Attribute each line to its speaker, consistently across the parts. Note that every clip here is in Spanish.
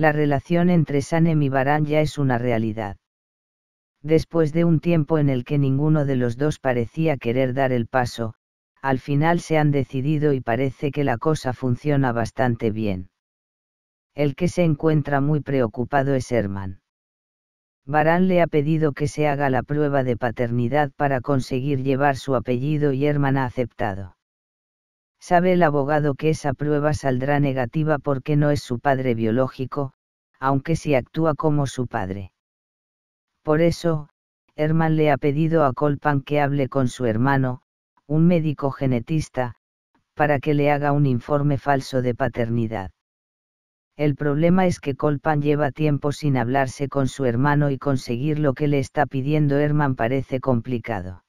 Speaker 1: la relación entre Sanem y Baran ya es una realidad. Después de un tiempo en el que ninguno de los dos
Speaker 2: parecía querer dar el paso, al final se han decidido y parece que la cosa funciona bastante bien. El que se encuentra muy preocupado es Herman. Barán le ha pedido que se haga la prueba de paternidad para conseguir llevar su apellido y Herman ha aceptado. Sabe el abogado que esa prueba saldrá negativa porque no es su padre biológico, aunque si actúa como su padre. Por eso, Herman le ha pedido a Colpan que hable con su hermano, un médico genetista, para que le haga un informe falso de paternidad. El problema es que Colpan lleva tiempo sin hablarse con su hermano y conseguir lo que le está pidiendo Herman parece complicado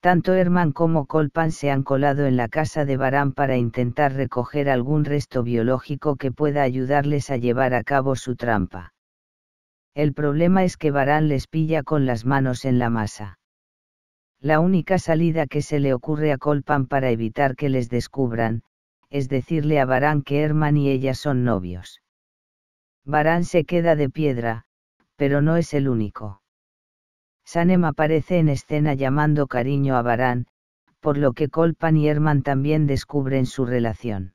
Speaker 2: tanto Herman como Colpan se han colado en la casa de Barán para intentar recoger algún resto biológico que pueda ayudarles a llevar a cabo su trampa. El problema es que Barán les pilla con las manos en la masa. La única salida que se le ocurre a Colpan para evitar que les descubran, es decirle a Barán que Herman y ella son novios. Barán se queda de piedra, pero no es el único. Sanem aparece en escena llamando
Speaker 1: cariño a Baran, por lo que Colpan y Herman también descubren su relación.